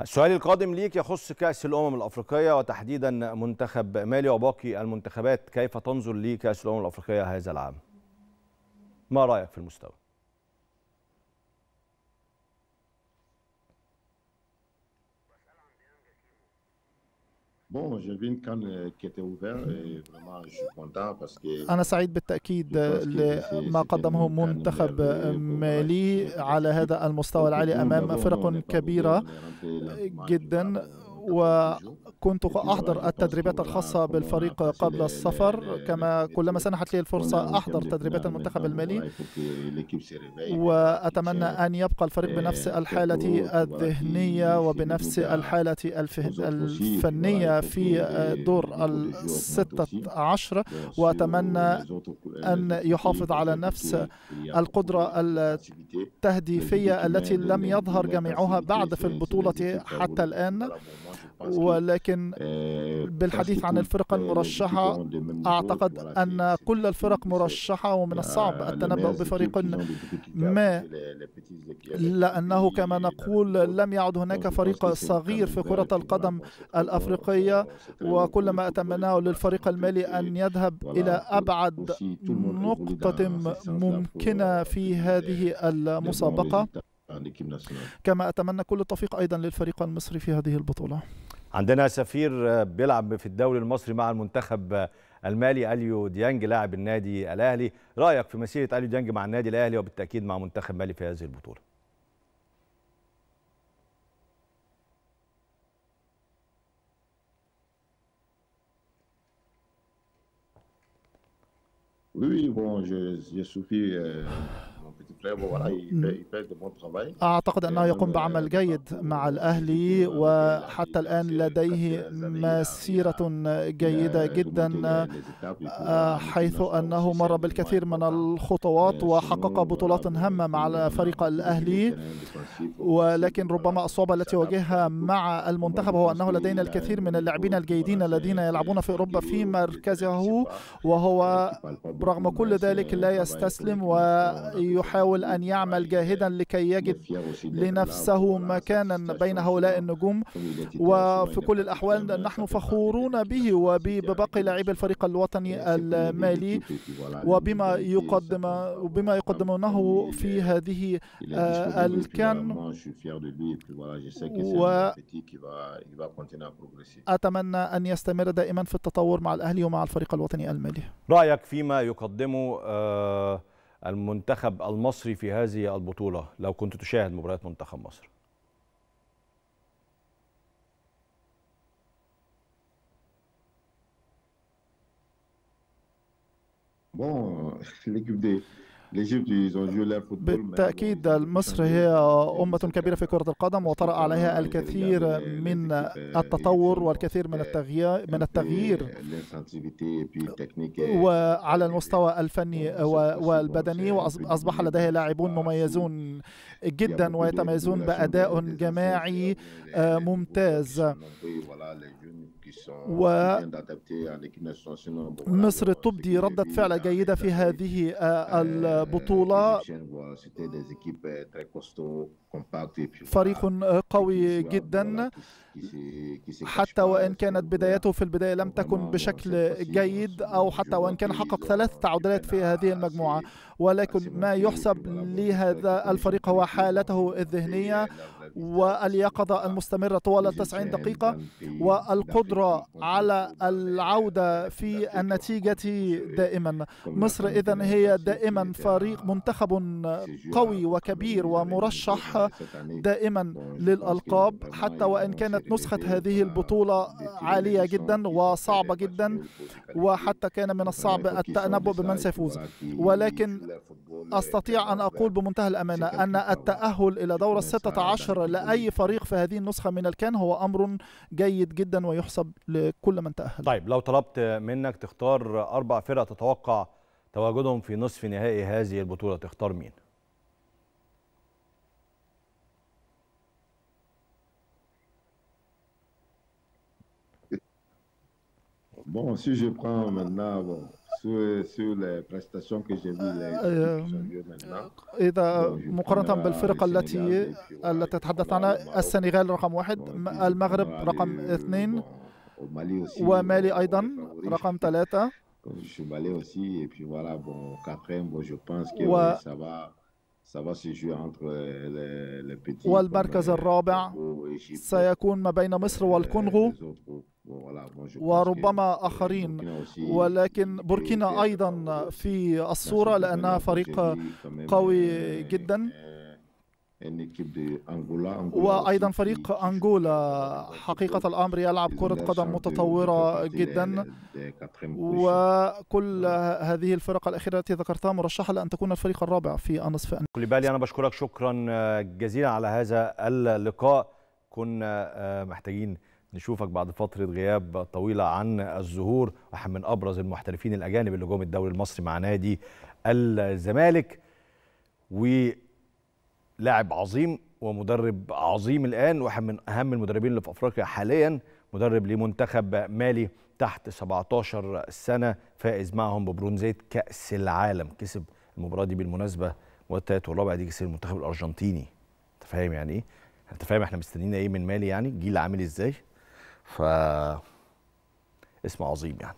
السؤال القادم ليك يخص كأس الأمم الأفريقية وتحديدا منتخب مالي وباقي المنتخبات كيف تنظر لكأس الأمم الأفريقية هذا العام ما رأيك في المستوى؟ Bon, j'ai vu une canne qui était et vraiment je suis content parce que أنا سعيد بالتأكيد لما قدمه منتخب euh, مالي على هذا المستوى العالي أمام فرق كبيرة جدا euh, و كنت أحضر التدريبات الخاصة بالفريق قبل السفر كما كلما سنحت لي الفرصة أحضر تدريبات المنتخب المالي وأتمنى أن يبقى الفريق آه، بنفس الحالة الذهنية وبنفس الحالة الفنية في دور آه، الستة عشر وأتمنى أن يحافظ على نفس القدرة التهديفية التي لم يظهر جميعها بعد في البطولة حتى الآن ولكن لكن آه، بالحديث عن الفرق آه، المرشحة أعتقد أن كل الفرق مرشحة ومن آه، الصعب التنبؤ بفريق ما لأنه كما نقول لم يعد هناك فريق صغير في كرة القدم الأفريقية وكل ما أتمناه للفريق المالي أن يذهب إلى أبعد نقطة ممكنة في هذه المسابقة كما أتمنى كل التوفيق أيضا للفريق المصري في هذه البطولة عندنا سفير آه، بيلعب في الدوري المصري مع المنتخب آه، المالي اليو ديانج لاعب النادي الاهلي رايك في مسيره اليو ديانج مع النادي الاهلي وبالتاكيد مع منتخب مالي في هذه البطوله Oui, bon, je, je suis euh, أعتقد أنه يقوم بعمل جيد مع الأهلي وحتى الآن لديه مسيرة جيدة جدا حيث أنه مر بالكثير من الخطوات وحقق بطولات هامة مع فريق الأهلي ولكن ربما الصعوبة التي واجهها مع المنتخب هو أنه لدينا الكثير من اللاعبين الجيدين الذين يلعبون في أوروبا في مركزه وهو رغم كل ذلك لا يستسلم و يحاول أن يعمل جاهدا لكي يجد لنفسه مكانا بين هؤلاء النجوم وفي كل الأحوال نحن فخورون به وبباقي لاعبي الفريق الوطني المالي وبما يقدم وبما يقدمونه في هذه آه، الكان و أتمنى أن يستمر دائما في التطور مع الأهلي ومع الفريق الوطني المالي رأيك فيما يقدمه آه، المنتخب المصري في هذه البطولة لو كنت تشاهد مباريات منتخب مصر بون ليكيب دي بالتأكيد مصر هي أمة كبيرة في كرة القدم وطرأ عليها الكثير من التطور والكثير من التغيير من التغيير وعلى المستوى الفني والبدني وأصبح لديها لاعبون مميزون جدا ويتميزون بأداء جماعي ممتاز و مصر تبدي ردة فعل جيدة في هذه آه، euh, البطولة euh, فريق آه، قوي جدا حتى وإن كانت بدايته في البداية لم تكن بشكل جيد أو حتى وإن كان حقق ثلاث تعادلات في هذه المجموعة ولكن ما يحسب لهذا الفريق هو حالته الذهنية واليقظة المستمرة طوال 90 دقيقة والقدرة على العودة في النتيجة دائما مصر إذا هي دائما فريق منتخب قوي وكبير ومرشح دائما للألقاب حتى وإن كانت كانت نسخة هذه البطولة عالية جدا وصعبة جدا وحتى كان من الصعب التأنبؤ بمن سيفوز ولكن أستطيع أن أقول بمنتهى الأمانة أن التأهل إلى دورة 16 لأي فريق في هذه النسخة من الكان هو أمر جيد جدا ويحسب لكل من تأهل طيب لو طلبت منك تختار أربع فرق تتوقع تواجدهم في نصف نهائي هذه البطولة تختار مين؟ Bon, si je prends maintenant bon, sur, sur les prestations que j'ai vues, إذا bon, مقارنة بالفرقة التي التي تتحدث عنها السنغال رقم واحد المغرب رقم اثنين ومالي أيضا رقم ثلاثة. Je suis malais aussi, et puis voilà, bon, quatrième, bon, je pense que ça va. والمركز الرابع سيكون ما بين مصر والكونغو وربما آخرين ولكن بوركينا أيضا في الصورة لأنها فريق قوي جدا وأيضا فريق أنغولا حقيقة الأمر يلعب كرة قدم متطورة جدا وكل آه. هذه الفرق الأخيرة التي ذكرتها مرشحة لأن تكون الفريق الرابع في النصف بالي أنا بشكرك شكرا آه، جزيلا على هذا اللقاء كنا آه، محتاجين نشوفك بعد فترة غياب طويلة عن الظهور واحد من أبرز المحترفين الأجانب اللي جم الدوري المصري مع نادي الزمالك و لاعب عظيم ومدرب عظيم الان واحد من اهم المدربين اللي في افريقيا حاليا مدرب لمنتخب مالي تحت 17 سنه فائز معهم ببرونزيه كاس العالم كسب المباراه دي بالمناسبه والثالث والرابع دي كسب المنتخب الارجنتيني انت فاهم يعني ايه انت فاهم احنا مستنيين ايه من مالي يعني جيل عامل ازاي ف اسم عظيم يعني